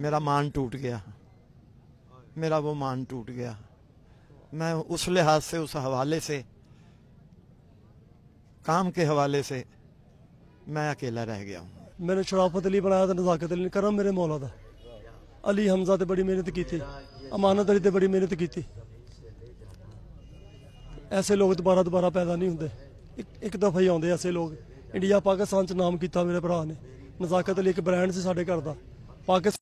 मेरा मान टूट गया मेरा वो मान टूट गया मैं उस लिहाज से उस हवाले से काम के हवाले से मैं अकेला रह गया हूँ मैंने शराफत अली बनाया था नजाकत अली करम मेरे मौला था अली हमजा से बड़ी मेहनत की थी अमानत अली से बड़ी मेहनत की थी ऐसे लोग दोबारा दोबारा पैदा नहीं होंगे एक, दफा ही आते ऐसे लोग इंडिया पाकिस्तान च नाम किया मेरे भरा ने नजाकत अली एक ब्रांड से साढ़े घर का पाकिस्तान